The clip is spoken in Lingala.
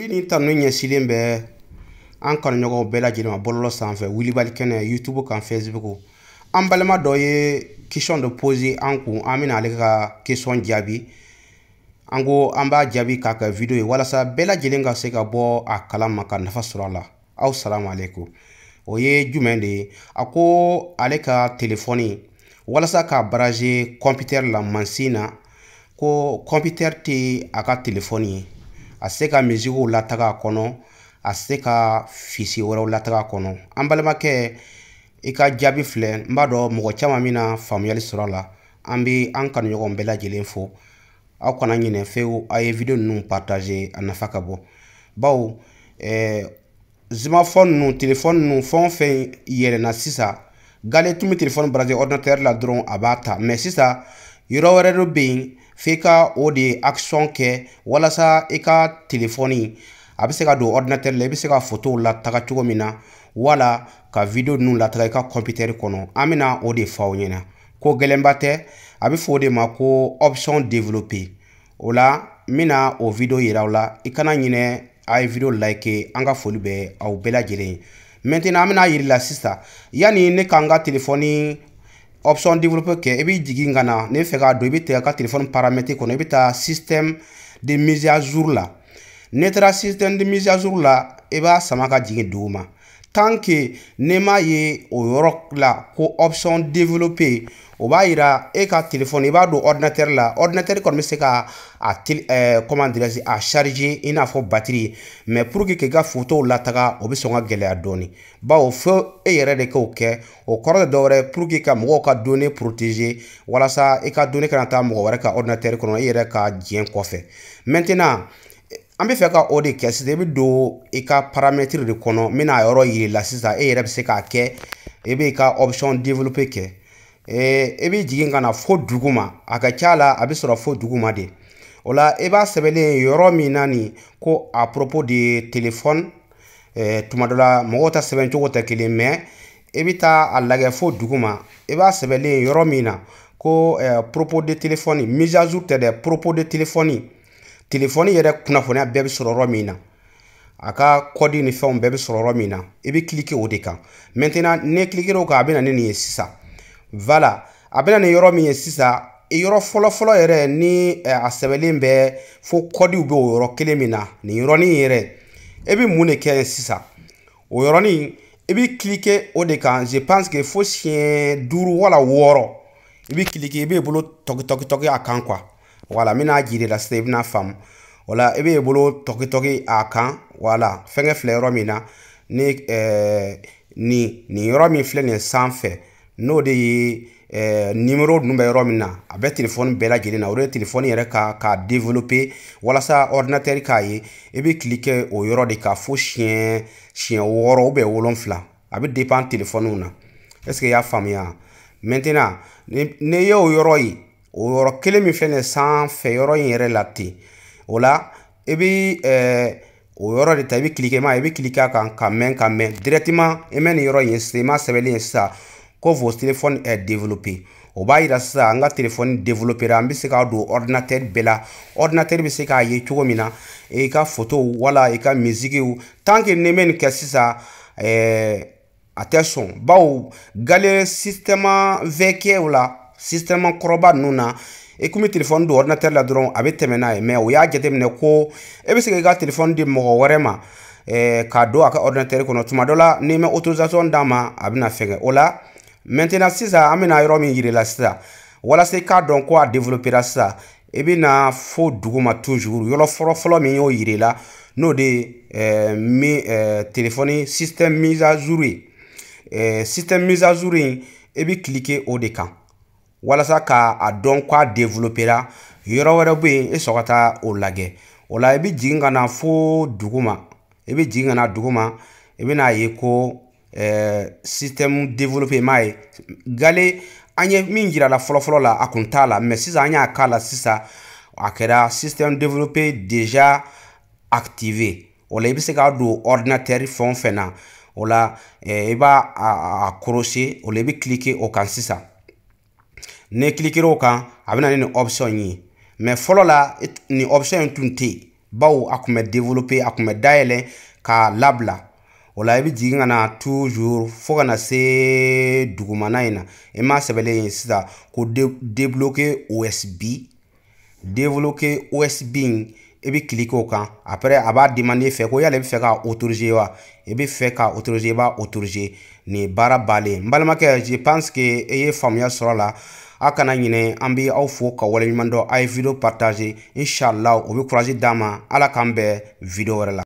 foli ni tanu ɲɛsilen bɛ an kanuɲɔgɔnw bɛɛ lajɛlen ma bɔlɔlɔ sanfɛ wilibali kɛnɛ youtube kan facebook an balima dɔ ye kisɔn dɔ pose an kun an bena ale ka kesɔn jaabi an ko an b'a jaabi k'a kɛ video ye walasa bɛɛ lajɛlen ka se ka bɔ a kalan ma ka nafa sɔrɔ a la aw salamu alekum o ye jumɛn de ye a ko ale ka telefɔni walasa k'a baraze kɔmputɛri la mansin na ko kɔmputɛri tɛ a ka telefɔni ye a se ka misigiw lataga kɔnɔ a se ka fisi wɛrɛw lataga kɔnɔ an balimakɛ i ka jaabi filɛ n b'a dɔ mɔgɔ caman min na faamuyali sɔrɔ la an be an kanuɲɔgɔn bɛɛ lajɛlen fo aw kana ɲinɛ fewu a ye video ninnu partage a nafa ka bɔ baw eh, zimafɔn ninnu telefɔni ninnu fɛn o fɛn yɛlɛnna sisa gale tun be telefɔni brase ordinateur la dɔrɔn a b'a ta mais sisa yɔrɔ wɛrɛ dɔ be yen f'i ka o de action kɛ walasa i ka telefɔni a bɛ se ka don ordinateur la i bɛ se ka photo lataga cogo min na wala ka video ninnu lataga i ka computer kɔnɔ an bɛna o de fɔ aw ɲɛna ko gɛlɛnba tɛ a bɛ fɔ o de ma ko option développer o la n bɛna o video yira aw la i kana ɲinɛ a ye video like an ka foli bɛ aw bɛɛ lajɛlen ye maintenant an bɛna yir'i la sisan yanni ne ka n ka telefɔni Opsyon devolopeke ebi jigin gana ne feka do ebi te ka telefon parametri kon ebi ta sistem de mizia zour la. Netra sistem de mizia zour la eba saman ka jigin douman. tant que ne m'a ye o yɔrɔ la ko option développé o b'a yira e ka i b'a don ordinateur la ordinateur kɔni bɛ se ka a tele ɛɛ a charger i n'a fɔ mais pour que k'i ka photo lataga o bɛ sɔn ka gɛlɛya dɔɔni bawo fo e yɛrɛ de k'o kɛ o kɔrɔ tɛ dɔwɛrɛ pour que ka mɔgɔw ka données protéger walasa i ka donné kana taa mɔgɔ wɛrɛ ka ordinateur kɔnɔ i yɛrɛ ka diɲɛ kɔfɛ maintenant an bɛ fɛ ka o de kɛ sisan i bɛ don i ka paramɛtiri de kɔnɔ n bɛna a yɔrɔ yir'i la sisan e yɛrɛ bɛ se k'a kɛ e i b'i ka option développer kɛ i bɛ jigin ka na fo dugu ma a ka ca la a bɛ sɔrɔ fo dugu ma de o la i b'a sɛbɛnlen yɔrɔ min na nin ko à propos de téléphone tuma dɔ la mɔgɔw ta sɛbɛn cogo tɛ kelen mais i bɛ taa a lagɛ fo dugu ma i b'a sɛbɛnlen yɔrɔ min na ko propos de téléphone mise à jour tɛ dɛ propos de téléphone telefɔni yɛrɛ kunnafoniya bɛɛ bɛ sɔrɔ yɔrɔ min na a ka kɔdi ni fɛnw bɛɛ bɛ sɔrɔ yɔrɔ min na i bɛ kilike o de kan maintenant ne kilikera o kan a bɛ na ni nin ye sisan voilà a bɛ na nin yɔrɔ min ye sisan yɔrɔ fɔlɔfɔlɔ yɛrɛ ni a sɛbɛnlen bɛ fo kɔdiw bɛ o yɔrɔ kelen min na nin yɔrɔnin yɛrɛ i bɛ mun de kɛ sisan o yɔrɔnin i bɛ kilike o de kan je pense que fo siɲɛ duuru wala wɔɔrɔ i bɛ kilike i bɛ bolo tɔkitɔkitɔki a kan quoi Wala, men a jiri la steb nan fam. Wala, ebi e bolo tokitokit a kan. Wala, fenge fle yoromi nan. Ni, e, ni, ni yoromi fle ni san fe. Nou deyi, e, nimero noube yoromi nan. A be telefon be la jiri nan. Ou deye telefon yere ka, ka devolope. Wala sa ordinateri ka ye. Ebi klike o yorodi ka fosyen, shen ouro oube oulon fla. A be depan telefon ouna. Eske ya fam ya. Mente na, ne yo yoroi, o yɔrɔ kelen min filɛ nin ye sanfɛ yɔrɔ in yɛrɛ la ten o la i bi ɛɛ o yɔrɔ de ta i bi kilike i ma i bi kilike a kan ka mɛn ka mɛn directement i mɛ nin yɔrɔ in ye sisan i ma sɛbɛnni ye sisan ko vos téléphone est développé o b'a yira sisan an ka telefɔni développera an bɛ se k'a don ordinateur bɛɛ la ordinateur bɛ se k'a ye cogo min na i e ka photos wala i e ka musiques tant que ni n bɛ nin kɛ sisan ɛɛ a tɛ sɔn bawo gale système vɛkɛw la Sistem man koroban nou nan, ekou mi telefon nou ordinatele la duron, abe temenay, e men ou ya jete mnen ko, ebi se ge ga telefon di mwawareman, e, kado ak ordinatele kono, tuman do la, ne men otorizasyon dama, abe nan fege, o la, mentena se za, ame nan yon mi yire la sa, wala se kado an kwa a devolopera sa, ebi nan fo dugo ma toujou, yon lo folo folo mi yon yire la, nou de, e, mi, e, telefoni, sistem mizazuri, e, sistem mizazuri, ebi klike o dekan. walasa ka a dɔn ko a developera yɔrɔ wɛrɛ bɛ yen i e sɔn ka taa o lajɛ o la i bɛ jigin ka na fo dugu ma i bɛ jigin ka na dugu ma i bɛ n'a ye ko ɛɛ système développé i m'a ye gale an ye min yira la fɔlɔfɔlɔ la a kun t'a la mɛ sisan an y'a k'a la sisan a kɛra système développé déjà activé o la i bɛ se k'a don ordinateur fɛn o fɛn na o la ɛɛ i b'a a korosi o la i bɛ cliquer o kan sisan. ne kilikiri o kan a bɛna ni nin option ye mɛ fɔlɔ la nin option in tun tɛ yen bawo a tun bɛ développer a tun bɛ dayɛlɛ k'a labila o la i bɛ jigin ka na toujours fo ka na se dugumana in na i m'a sɛbɛnlen ye sisan ko débloquer OSB débloquer OSB in i bɛ cliquer o kan après a b'a demander fɛ ko yala i bɛ fɛ k'a autoriser wa i bɛ fɛ k'a autoriser i b'a autoriser nin baara bannen n balimakɛ je pense que i ye faamuya sɔrɔ a la. a kana ɲinɛ an be aw fo ka waleɲuman dɔ a ye video partage inshallah o be kurazi dama ala k'an bɛɛ video wɛrɛ la